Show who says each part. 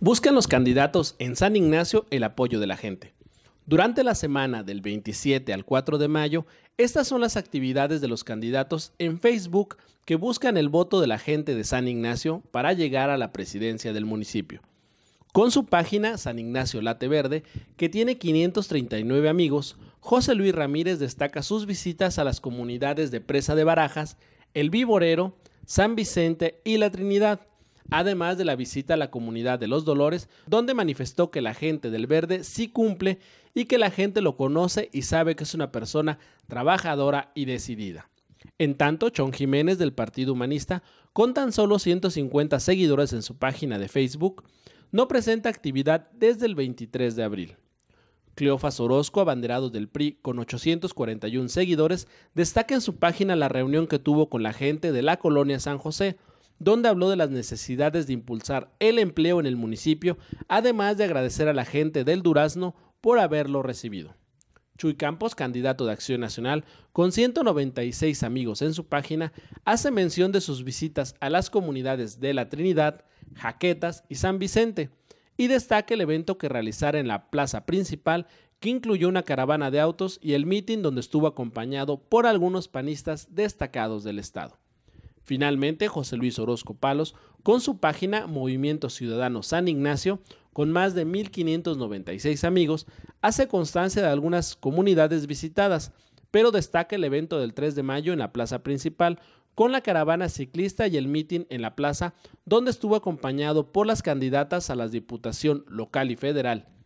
Speaker 1: Buscan los candidatos en San Ignacio el apoyo de la gente. Durante la semana del 27 al 4 de mayo, estas son las actividades de los candidatos en Facebook que buscan el voto de la gente de San Ignacio para llegar a la presidencia del municipio. Con su página San Ignacio Late Verde, que tiene 539 amigos, José Luis Ramírez destaca sus visitas a las comunidades de Presa de Barajas, El Viborero, San Vicente y La Trinidad, además de la visita a la comunidad de Los Dolores, donde manifestó que la gente del Verde sí cumple y que la gente lo conoce y sabe que es una persona trabajadora y decidida. En tanto, Chon Jiménez del Partido Humanista, con tan solo 150 seguidores en su página de Facebook, no presenta actividad desde el 23 de abril. Cleofas Orozco, abanderado del PRI con 841 seguidores, destaca en su página la reunión que tuvo con la gente de la colonia San José, donde habló de las necesidades de impulsar el empleo en el municipio, además de agradecer a la gente del Durazno por haberlo recibido. Chuy Campos, candidato de Acción Nacional, con 196 amigos en su página, hace mención de sus visitas a las comunidades de La Trinidad, Jaquetas y San Vicente, y destaca el evento que realizar en la plaza principal, que incluyó una caravana de autos y el mitin donde estuvo acompañado por algunos panistas destacados del Estado. Finalmente, José Luis Orozco Palos, con su página Movimiento Ciudadano San Ignacio, con más de 1.596 amigos, hace constancia de algunas comunidades visitadas, pero destaca el evento del 3 de mayo en la plaza principal, con la caravana ciclista y el mitin en la plaza, donde estuvo acompañado por las candidatas a la Diputación Local y Federal.